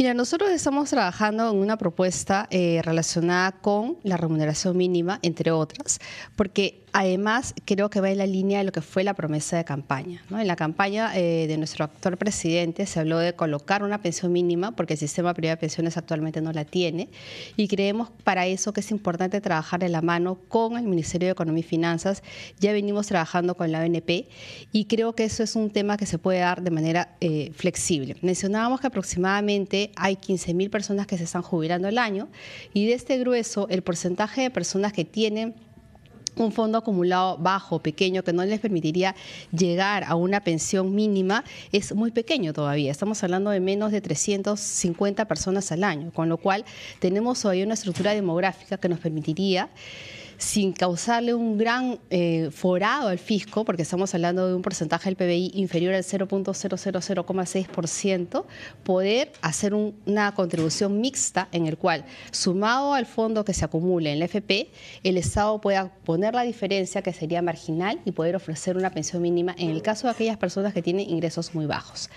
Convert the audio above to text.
Mira, nosotros estamos trabajando en una propuesta eh, relacionada con la remuneración mínima, entre otras, porque además creo que va en la línea de lo que fue la promesa de campaña. En la campaña eh, de nuestro actual presidente se habló de colocar una pensión mínima porque el sistema privado de pensiones actualmente no la tiene y creemos para eso que es importante trabajar de la mano con el Ministerio de Economía y Finanzas. Ya venimos trabajando con la ONP y creo que eso es un tema que se puede dar de manera eh, flexible. Mencionábamos que aproximadamente hay 15.000 personas que se están jubilando al año y de este grueso el porcentaje de personas que tienen un fondo acumulado bajo, pequeño, que no les permitiría llegar a una pensión mínima, es muy pequeño todavía. Estamos hablando de menos de 350 personas al año, con lo cual tenemos hoy una estructura demográfica que nos permitiría sin causarle un gran eh, forado al fisco, porque estamos hablando de un porcentaje del PBI inferior al 0.000,6%, poder hacer una contribución mixta en el cual, sumado al fondo que se acumule en la FP, el Estado pueda poner la diferencia que sería marginal y poder ofrecer una pensión mínima en el caso de aquellas personas que tienen ingresos muy bajos.